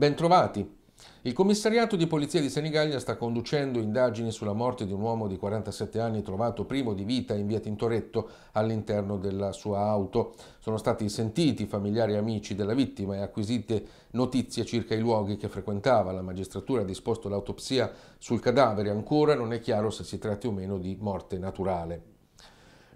Bentrovati. Il commissariato di polizia di Senigallia sta conducendo indagini sulla morte di un uomo di 47 anni trovato primo di vita in via Tintoretto all'interno della sua auto. Sono stati sentiti familiari e amici della vittima e acquisite notizie circa i luoghi che frequentava. La magistratura ha disposto l'autopsia sul cadavere. Ancora non è chiaro se si tratti o meno di morte naturale.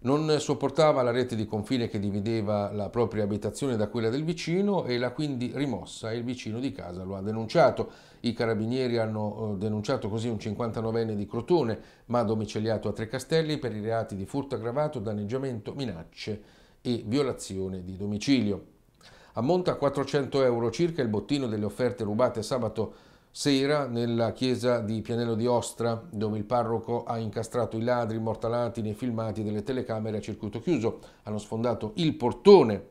Non sopportava la rete di confine che divideva la propria abitazione da quella del vicino e l'ha quindi rimossa e il vicino di casa lo ha denunciato. I carabinieri hanno eh, denunciato così un 59enne di Crotone, ma domiciliato a Trecastelli per i reati di furto aggravato, danneggiamento, minacce e violazione di domicilio. Ammonta a 400 euro circa il bottino delle offerte rubate sabato sera nella chiesa di Pianello di Ostra, dove il parroco ha incastrato i ladri mortalati nei filmati delle telecamere a circuito chiuso. Hanno sfondato il portone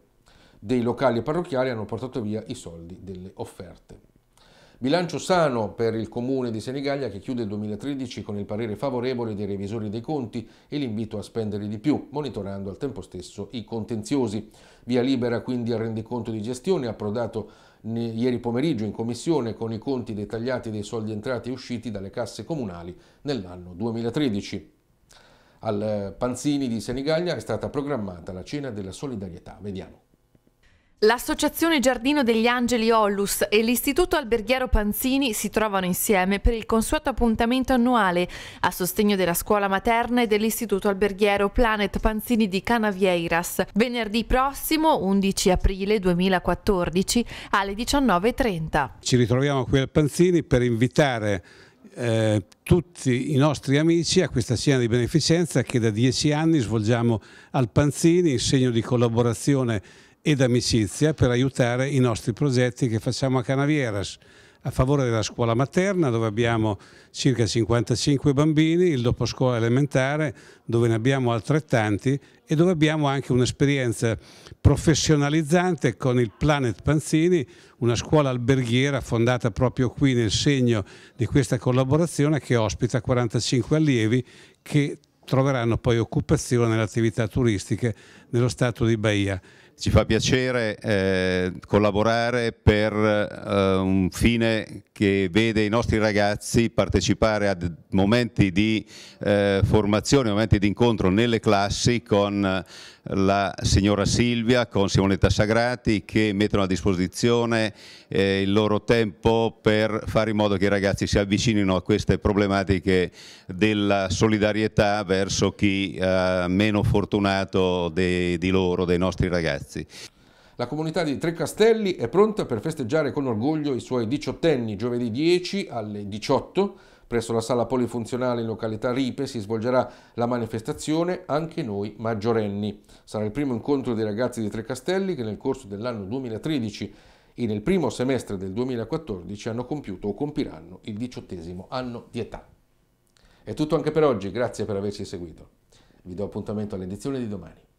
dei locali parrocchiali e hanno portato via i soldi delle offerte. Bilancio sano per il comune di Senigallia che chiude il 2013 con il parere favorevole dei revisori dei conti e l'invito a spendere di più, monitorando al tempo stesso i contenziosi. Via libera quindi al rendiconto di gestione approdato ieri pomeriggio in commissione con i conti dettagliati dei soldi entrati e usciti dalle casse comunali nell'anno 2013. Al eh, Panzini di Senigallia è stata programmata la cena della solidarietà. Vediamo. L'Associazione Giardino degli Angeli Ollus e l'Istituto Alberghiero Panzini si trovano insieme per il consueto appuntamento annuale a sostegno della scuola materna e dell'Istituto Alberghiero Planet Panzini di Canavieiras, venerdì prossimo 11 aprile 2014 alle 19.30. Ci ritroviamo qui al Panzini per invitare eh, tutti i nostri amici a questa cena di beneficenza che da dieci anni svolgiamo al Panzini in segno di collaborazione ed amicizia per aiutare i nostri progetti che facciamo a Canavieras a favore della scuola materna dove abbiamo circa 55 bambini, il dopo scuola elementare dove ne abbiamo altrettanti e dove abbiamo anche un'esperienza professionalizzante con il Planet Panzini, una scuola alberghiera fondata proprio qui nel segno di questa collaborazione che ospita 45 allievi che troveranno poi occupazione nelle attività turistiche nello stato di Bahia ci fa piacere eh, collaborare per eh, un fine che vede i nostri ragazzi partecipare a momenti di eh, formazione, momenti di incontro nelle classi con eh, la signora Silvia, con Simonetta Sagrati che mettono a disposizione eh, il loro tempo per fare in modo che i ragazzi si avvicinino a queste problematiche della solidarietà verso chi è eh, meno fortunato dei, di loro, dei nostri ragazzi. La comunità di Trecastelli è pronta per festeggiare con orgoglio i suoi diciottenni. Giovedì 10 alle 18 presso la sala polifunzionale in località Ripe si svolgerà la manifestazione Anche noi maggiorenni. Sarà il primo incontro dei ragazzi di Trecastelli che nel corso dell'anno 2013 e nel primo semestre del 2014 hanno compiuto o compiranno il diciottesimo anno di età. È tutto anche per oggi, grazie per averci seguito. Vi do appuntamento all'edizione di domani.